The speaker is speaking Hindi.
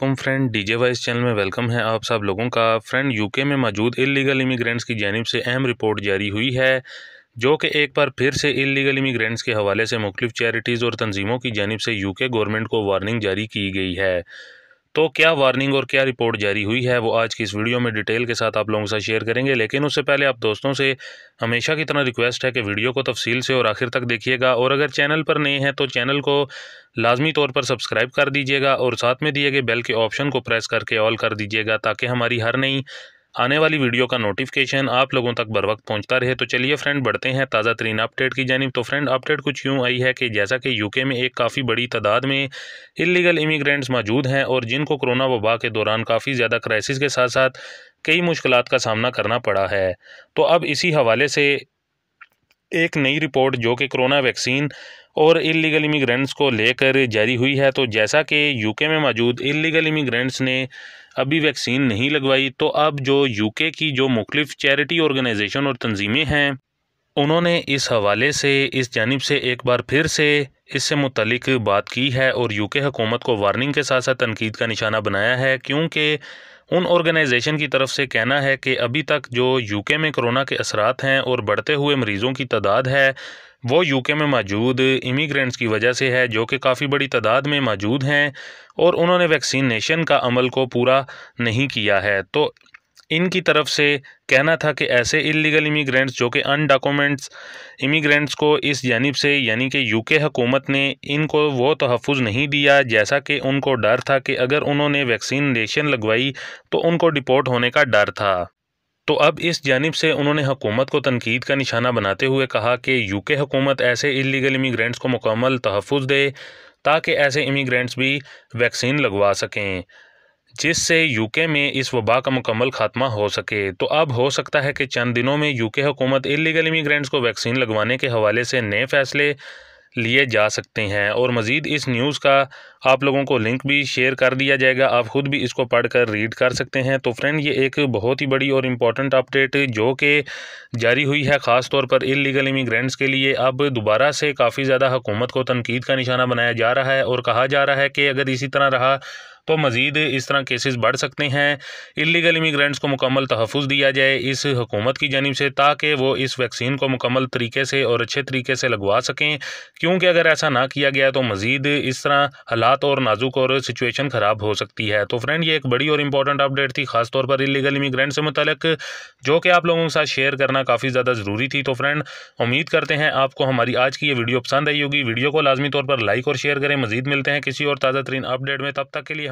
कम फ्रेंड डीजे वाइस चैनल में वेलकम है आप सब लोगों का फ्रेंड यूके में मौजूद इलीगल इमिग्रेंट्स की जानब से अहम रिपोर्ट जारी हुई है जो कि एक बार फिर से इलीगल इमिग्रेंट्स के हवाले से मुख्तु चैरिटीज़ और तनजीमों की जानब से यूके गवर्नमेंट को वार्निंग जारी की गई है तो क्या वार्निंग और क्या रिपोर्ट जारी हुई है वो आज की इस वीडियो में डिटेल के साथ आप लोगों के साथ शेयर करेंगे लेकिन उससे पहले आप दोस्तों से हमेशा की तरह रिक्वेस्ट है कि वीडियो को तफसील से और आखिर तक देखिएगा और अगर चैनल पर नए हैं तो चैनल को लाजमी तौर पर सब्सक्राइब कर दीजिएगा और साथ में दिए गए बेल के ऑप्शन को प्रेस करके ऑल कर दीजिएगा ताकि हमारी हर नई आने वाली वीडियो का नोटिफिकेशन आप लोगों तक बर वक्त पहुँचता रहे तो चलिए फ्रेंड बढ़ते हैं ताज़ा तरीन अपडेट की जानब तो फ्रेंड अपडेट कुछ यूँ आई है कि जैसा कि यूके में एक काफ़ी बड़ी तादाद में इलीगल इमिग्रेंट्स मौजूद हैं और जिनको कोरोना वबा के दौरान काफ़ी ज़्यादा क्राइसिस के साथ साथ कई मुश्किल का सामना करना पड़ा है तो अब इसी हवाले से एक नई रिपोर्ट जो कि कोरोना वैक्सीन और इलीगल इमिग्रेंट्स को लेकर जारी हुई है तो जैसा कि यूके में मौजूद इलीगल इमिग्रेंट्स ने अभी वैक्सीन नहीं लगवाई तो अब जो यूके की जो मुख्तफ चैरिटी ऑर्गेनाइजेशन और तंजीमें हैं उन्होंने इस हवाले से इस जानब से एक बार फिर से इससे मुतलिक बात की है और यूके हुकूमत को वार्निंग के साथ साथ तनकीद का निशाना बनाया है क्योंकि उन ऑर्गेनाइजेशन की तरफ से कहना है कि अभी तक जो यूके में कोरोना के असरात हैं और बढ़ते हुए मरीज़ों की तादाद है वो यूके में मौजूद इमिग्रेंट्स की वजह से है जो कि काफ़ी बड़ी तादाद में मौजूद हैं और उन्होंने वैक्सीनेशन का अमल को पूरा नहीं किया है तो इनकी तरफ से कहना था कि ऐसे इलीगल इमिग्रेंट्स जो कि अनडॉक्यूमेंट्स इमिग्रेंट्स को इस जानब से यानी कि यूके हकूमत ने इनको वो तहफ़ नहीं दिया जैसा कि उनको डर था कि अगर उन्होंने वैक्सीनेशन लगवाई तो उनको डिपोर्ट होने का डर था तो अब इस जानब से उन्होंने हुकूमत को तनकीद का निशाना बनाते हुए कहा कि यूके हुकूमत ऐसे इलीगल इमिग्रेंट्स को मुकम्मल तहफ़ दे ताकि ऐसे इमिग्रेंट्स भी वैक्सीन लगवा सकें जिससे यूके में इस वबा का मुकम्मल खात्मा हो सके तो अब हो सकता है कि चंद दिनों में यूके हुकूमत इलीगल इमीग्रेंट्स को वैक्सीन लगवाने के हवाले से नए फैसले लिए जा सकते हैं और मज़ीद इस न्यूज़ का आप लोगों को लिंक भी शेयर कर दिया जाएगा आप ख़ुद भी इसको पढ़ कर रीड कर सकते हैं तो फ्रेंड ये एक बहुत ही बड़ी और इम्पॉर्टेंट अपडेट जो कि जारी हुई है ख़ास तौर पर इलीगल इमीग्रेंट्स के लिए अब दोबारा से काफ़ी ज़्यादा हुकूमत को तनकीद का निशाना बनाया जा रहा है और कहा जा रहा है कि अगर इसी तरह रहा तो मज़ीद इस तरह केसेस बढ़ सकते हैं इलीगल इमिग्रेंट्स को मुकम्मल तहफ़ दिया जाए इस हुकूमत की जानब से ताकि वो इस वैक्सीन को मुकम्मल तरीके से और अच्छे तरीके से लगवा सकें क्योंकि अगर ऐसा ना किया गया तो मज़ीद इस तरह हालात और नाजुक और सिचुएशन ख़राब हो सकती है तो फ्रेंड ये एक बड़ी और इंपॉर्टेंट अपडेट थी ख़ासतौर पर इलीगल इमिग्रेंट से मुतलक जो कि आप लोगों के साथ शेयर करना काफ़ी ज़्यादा ज़रूरी थी तो फ्रेंड उम्मीद करते हैं आपको हमारी आज की ये वीडियो पसंद आई होगी वीडियो को लाजमी तौर पर लाइक और शेयर करें मज़ीद मिलते हैं किसी और ताज़ा तरीन अपडेट में तब तक के लिए